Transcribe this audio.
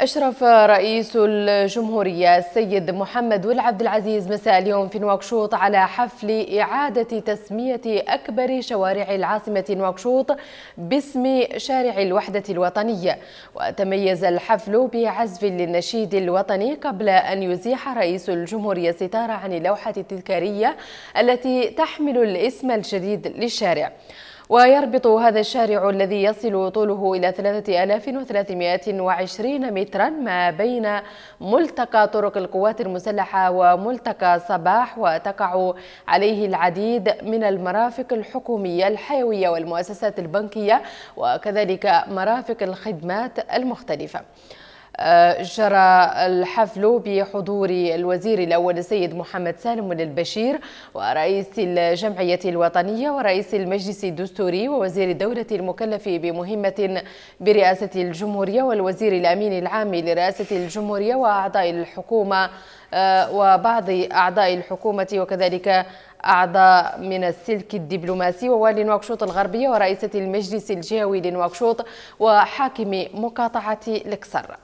أشرف رئيس الجمهورية السيد محمد والعبد العزيز مساء اليوم في نواكشوط على حفل إعادة تسمية أكبر شوارع العاصمة نواكشوط باسم شارع الوحدة الوطنية وتميز الحفل بعزف للنشيد الوطني قبل أن يزيح رئيس الجمهورية الستارة عن اللوحة التذكارية التي تحمل الاسم الجديد للشارع ويربط هذا الشارع الذي يصل طوله إلى 3320 مترا ما بين ملتقى طرق القوات المسلحة وملتقى صباح وتقع عليه العديد من المرافق الحكومية الحيوية والمؤسسات البنكية وكذلك مرافق الخدمات المختلفة آه، جرى الحفل بحضور الوزير الأول السيد محمد سالم البشير ورئيس الجمعية الوطنية ورئيس المجلس الدستوري ووزير الدولة المكلف بمهمة برئاسة الجمهورية والوزير الأمين العام لرئاسة الجمهورية وأعضاء الحكومة آه، وبعض أعضاء الحكومة وكذلك أعضاء من السلك الدبلوماسي ووالي نواكشوط الغربية ورئيسة المجلس الجهوي لنواكشوط وحاكم مقاطعة الكسر